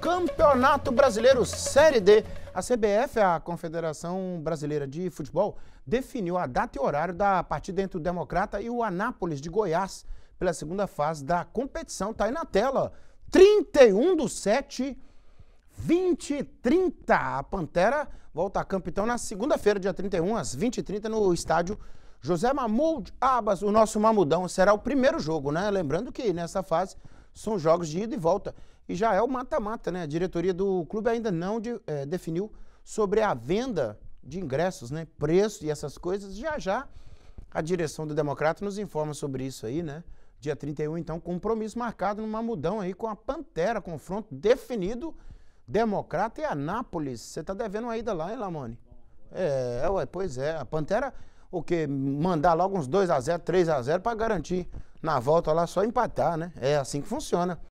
Campeonato Brasileiro Série D. A CBF, a Confederação Brasileira de Futebol, definiu a data e horário da partida entre o Democrata e o Anápolis de Goiás pela segunda fase da competição. Tá aí na tela. 31 do 7, 20 e 30. A Pantera volta a campo então na segunda-feira, dia 31, às 20 e 30 no estádio José Mamud Abas. O nosso Mamudão será o primeiro jogo, né? Lembrando que nessa fase são jogos de ida e volta. E já é o mata-mata, né? A diretoria do clube ainda não de, é, definiu sobre a venda de ingressos, né? Preço e essas coisas. Já já a direção do Democrata nos informa sobre isso aí, né? Dia 31, então, compromisso marcado numa mudão aí com a Pantera, confronto definido. Democrata e Anápolis. Você tá devendo uma ida lá, hein, Lamone? É, ué, pois é. A Pantera, o quê? Mandar logo uns 2x0, 3x0 para garantir na volta lá, só empatar, né? É assim que funciona.